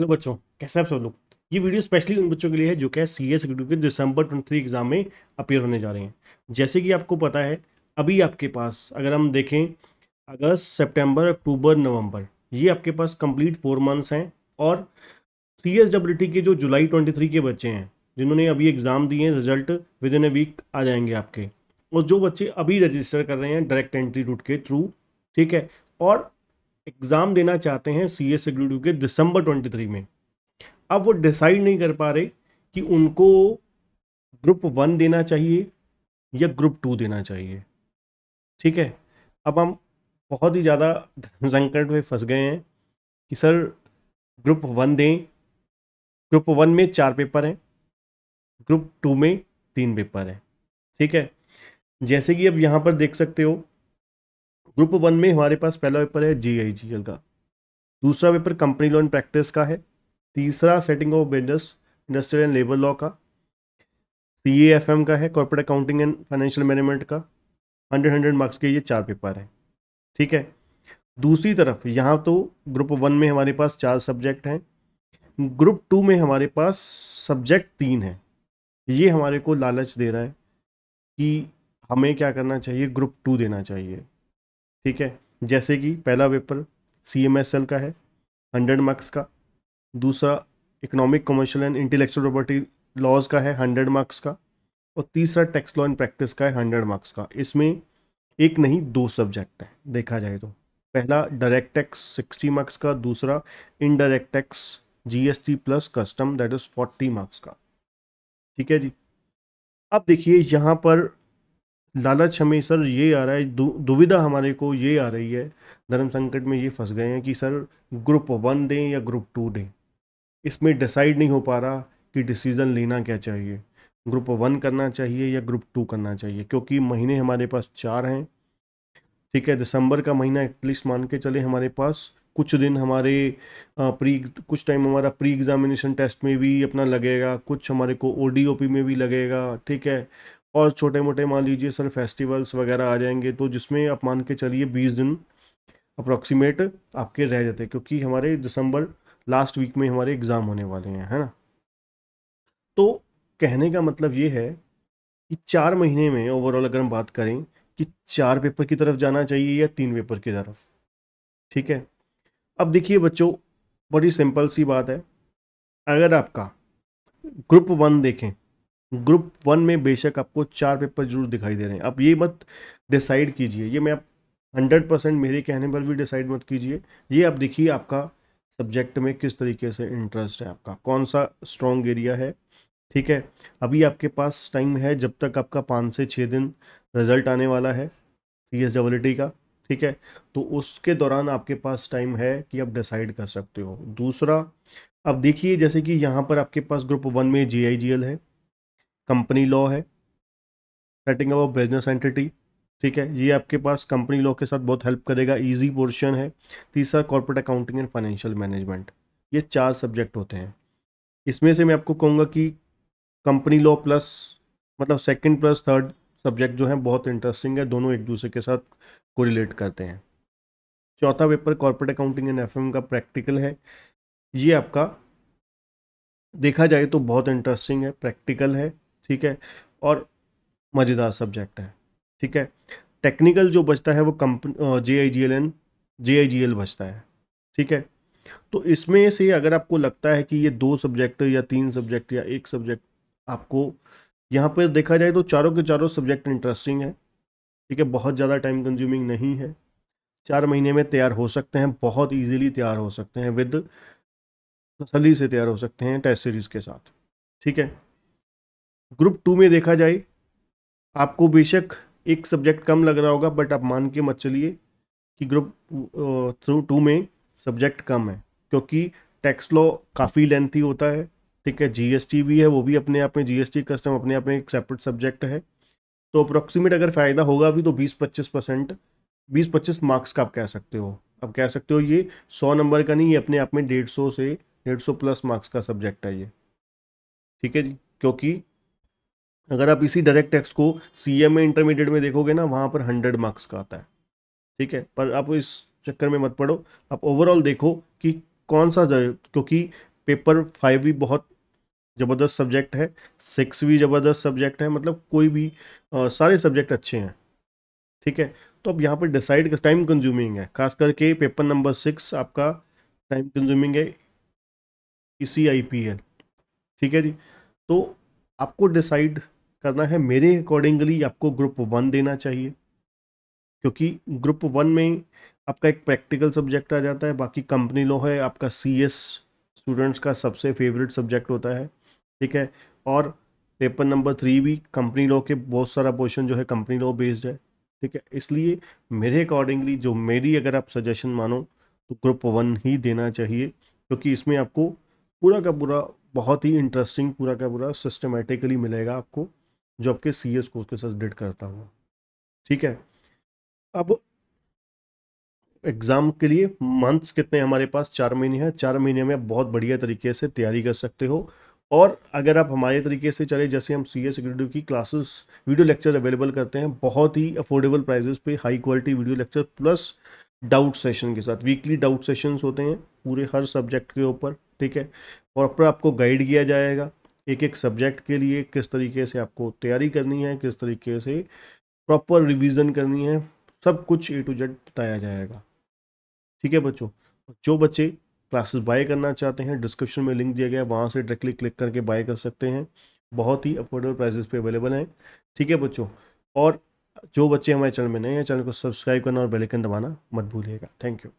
hello बच्चों कैसे आप सब लोग ये वीडियो स्पेशली उन बच्चों के लिए है जो कि सी एस के दिसंबर ट्वेंटी एग्ज़ाम में अपेयर होने जा रहे हैं जैसे कि आपको पता है अभी आपके पास अगर हम देखें अगस्त सितंबर अक्टूबर नवंबर ये आपके पास कंप्लीट फोर मंथ्स हैं और सी एस डब्ल्यू टी के जो जुलाई ट्वेंटी थ्री के बच्चे हैं जिन्होंने अभी एग्ज़ाम दिए हैं result within a week आ जाएंगे आपके और जो बच्चे अभी रजिस्टर कर रहे हैं डायरेक्ट एंट्री रूट के थ्रू ठीक है और एग्ज़ाम देना चाहते हैं सी एस के दिसंबर 23 में अब वो डिसाइड नहीं कर पा रहे कि उनको ग्रुप वन देना चाहिए या ग्रुप टू देना चाहिए ठीक है अब हम बहुत ही ज़्यादा संकट में फंस गए हैं कि सर ग्रुप वन दें ग्रुप वन में चार पेपर हैं ग्रुप टू में तीन पेपर हैं ठीक है जैसे कि अब यहाँ पर देख सकते हो ग्रुप वन में हमारे पास पहला पेपर है जी आई जी एल का दूसरा paper company law and practice का है तीसरा setting of business industrial and labour law का सी एफ एम का है corporate accounting and financial management का हंड्रेड हंड्रेड मार्क्स के ये चार पेपर हैं ठीक है दूसरी तरफ यहाँ तो ग्रुप वन में हमारे पास चार सब्जेक्ट हैं ग्रुप टू में हमारे पास सब्जेक्ट तीन है ये हमारे को लालच दे रहा है कि हमें क्या करना चाहिए ग्रुप टू देना चाहिए ठीक है जैसे कि पहला paper C M S L का है हंड्रेड मार्क्स का दूसरा economic commercial and intellectual property laws का है हंड्रेड मार्क्स का और तीसरा टैक्स लॉ एंड प्रैक्टिस का है हंड्रेड मार्क्स का इसमें एक नहीं दो सब्जेक्ट हैं देखा जाए तो पहला डायरेक्ट टैक्स सिक्सटी मार्क्स का दूसरा indirect tax GST plus custom that is forty marks का ठीक है जी अब देखिए यहाँ पर लालच हमें सर ये आ रहा है दु, दुविधा हमारे को ये आ रही है धर्म संकट में ये फंस गए हैं कि सर ग्रुप वन दें या ग्रुप टू दें इसमें डिसाइड नहीं हो पा रहा कि डिसीज़न लेना क्या चाहिए ग्रुप वन करना चाहिए या ग्रुप टू करना चाहिए क्योंकि महीने हमारे पास चार हैं ठीक है दिसंबर का महीना एटलीस्ट मान के चले हमारे पास कुछ दिन हमारे प्री कुछ टाइम हमारा प्री एग्ज़ामिनेशन टेस्ट में भी अपना लगेगा कुछ हमारे को ओ में भी लगेगा ठीक है और छोटे मोटे मान लीजिए सर फेस्टिवल्स वगैरह आ जाएंगे तो जिसमें आप मान के चलिए बीस दिन अप्रॉक्सीमेट आपके रह जाते हैं क्योंकि हमारे दिसंबर लास्ट वीक में हमारे एग्ज़ाम होने वाले हैं है ना तो कहने का मतलब ये है कि चार महीने में ओवरऑल अगर हम बात करें कि चार पेपर की तरफ जाना चाहिए या तीन पेपर की तरफ ठीक है अब देखिए बच्चों बड़ी सिंपल सी बात है अगर आपका ग्रुप वन देखें ग्रुप वन में बेशक आपको चार पेपर जरूर दिखाई दे रहे हैं आप ये मत डिसाइड कीजिए ये मैं आप हंड्रेड परसेंट मेरे कहने पर भी डिसाइड मत कीजिए ये आप देखिए आपका सब्जेक्ट में किस तरीके से इंटरेस्ट है आपका कौन सा स्ट्रॉन्ग एरिया है ठीक है अभी आपके पास टाइम है जब तक आपका पाँच से छः दिन रिजल्ट आने वाला है सी एस डबल टी का ठीक है तो उसके दौरान आपके पास टाइम है कि आप डिसाइड कर सकते हो दूसरा अब देखिए जैसे कि यहाँ पर आपके पास ग्रुप वन में जे आई जी एल है कंपनी लॉ है setting up of business entity ठीक है ये आपके पास कंपनी लॉ के साथ बहुत हेल्प करेगा इजी पोर्शन है तीसरा corporate accounting and financial management ये चार सब्जेक्ट होते हैं इसमें से मैं आपको कहूँगा कि कंपनी लॉ प्लस मतलब सेकंड प्लस थर्ड सब्जेक्ट जो है बहुत इंटरेस्टिंग है दोनों एक दूसरे के साथ कोरिलेट करते हैं चौथा paper corporate accounting and F का प्रैक्टिकल है ये आपका देखा जाए तो बहुत इंटरेस्टिंग है प्रैक्टिकल है ठीक है और मज़ेदार सब्जेक्ट है ठीक है टेक्निकल जो बचता है वो company J I G L and J I G L बचता है ठीक है तो इसमें से अगर आपको लगता है कि ये दो सब्जेक्ट या तीन सब्जेक्ट या एक सब्जेक्ट आपको यहाँ पर देखा जाए तो चारों के चारों सब्जेक्ट इंटरेस्टिंग है ठीक है बहुत ज़्यादा टाइम कंज्यूमिंग नहीं है चार महीने में तैयार हो सकते हैं बहुत इजीली तैयार हो सकते हैं विद तसली से तैयार हो सकते हैं टेस्ट सीरीज़ के साथ ठीक है ग्रुप टू में देखा जाए आपको बेशक एक सब्जेक्ट कम लग रहा होगा बट आप मान के मत चलिए कि ग्रुप थ्रू टू में सब्जेक्ट कम है क्योंकि टैक्स लॉ काफ़ी लेंथी होता है ठीक है जीएसटी भी है वो भी अपने आप में जीएसटी कस्टम अपने आप में एक सेपरेट सब्जेक्ट है तो अप्रोक्सीमेट अगर फ़ायदा होगा भी तो 20-25 परसेंट बीस पच्चीस मार्क्स का आप कह सकते हो आप कह सकते हो ये सौ नंबर का नहीं ये अपने आप में डेढ़ सौ से डेढ़ सौ प्लस मार्क्स का सब्जेक्ट है ये ठीक है जी क्योंकि अगर आप इसी डायरेक्ट टैक्स को सी में इंटरमीडिएट में देखोगे ना वहाँ पर हंड्रेड मार्क्स का आता है ठीक है पर आप इस चक्कर में मत पड़ो आप ओवरऑल देखो कि कौन सा क्योंकि पेपर फाइव भी बहुत ज़बरदस्त सब्जेक्ट है सिक्स भी ज़बरदस्त सब्जेक्ट है मतलब कोई भी आ, सारे सब्जेक्ट अच्छे हैं ठीक है तो अब यहाँ पर डिसाइड टाइम कंज्यूमिंग है खास करके पेपर नंबर सिक्स आपका टाइम कंज्यूमिंग है इसी आई ठीक है जी तो आपको डिसाइड करना है मेरे अकॉर्डिंगली आपको ग्रुप वन देना चाहिए क्योंकि ग्रुप वन में आपका एक प्रैक्टिकल सब्जेक्ट आ जाता है बाकी कंपनी लो है आपका सी एस स्टूडेंट्स का सबसे फेवरेट सब्जेक्ट होता है ठीक है और पेपर नंबर थ्री भी कंपनी लॉ के बहुत सारा पोर्शन जो है कंपनी लॉ बेस्ड है ठीक है इसलिए मेरे अकॉर्डिंगली जो मेरी अगर आप सजेशन मानो तो ग्रुप वन ही देना चाहिए क्योंकि इसमें आपको पूरा का पूरा बहुत ही इंटरेस्टिंग पूरा का पूरा सिस्टमेटिकली मिलेगा आपको जो आपके सी एस कोर्स के साथ रिलेट करता हुआ ठीक है अब एग्ज़ाम के लिए मंथ्स कितने हमारे पास चार महीने हैं चार महीने में आप बहुत बढ़िया तरीके से तैयारी कर सकते हो और अगर आप हमारे तरीके से चले जैसे हम सी एस की क्लासेस वीडियो लेक्चर अवेलेबल करते हैं बहुत ही अफोर्डेबल प्राइजेस पे high quality video lecture plus doubt session के साथ वीकली डाउट सेशंस होते हैं पूरे हर सब्जेक्ट के ऊपर ठीक है और पर आपको गाइड किया जाएगा एक एक सब्जेक्ट के लिए किस तरीके से आपको तैयारी करनी है किस तरीके से प्रॉपर रिवीजन करनी है सब कुछ ए टू जेड बताया जाएगा ठीक है बच्चों जो बच्चे क्लासेस बाय करना चाहते हैं डिस्क्रिप्शन में लिंक दिया गया है वहाँ से डायरेक्टली क्लिक करके बाय कर सकते हैं बहुत ही अफोर्डेबल प्राइसेस पे अवेलेबल हैं ठीक है बच्चों और जो बच्चे हमारे चैनल में नए हैं चैनल को सब्सक्राइब करना और बेल दबाना मत भूलिएगा थैंक यू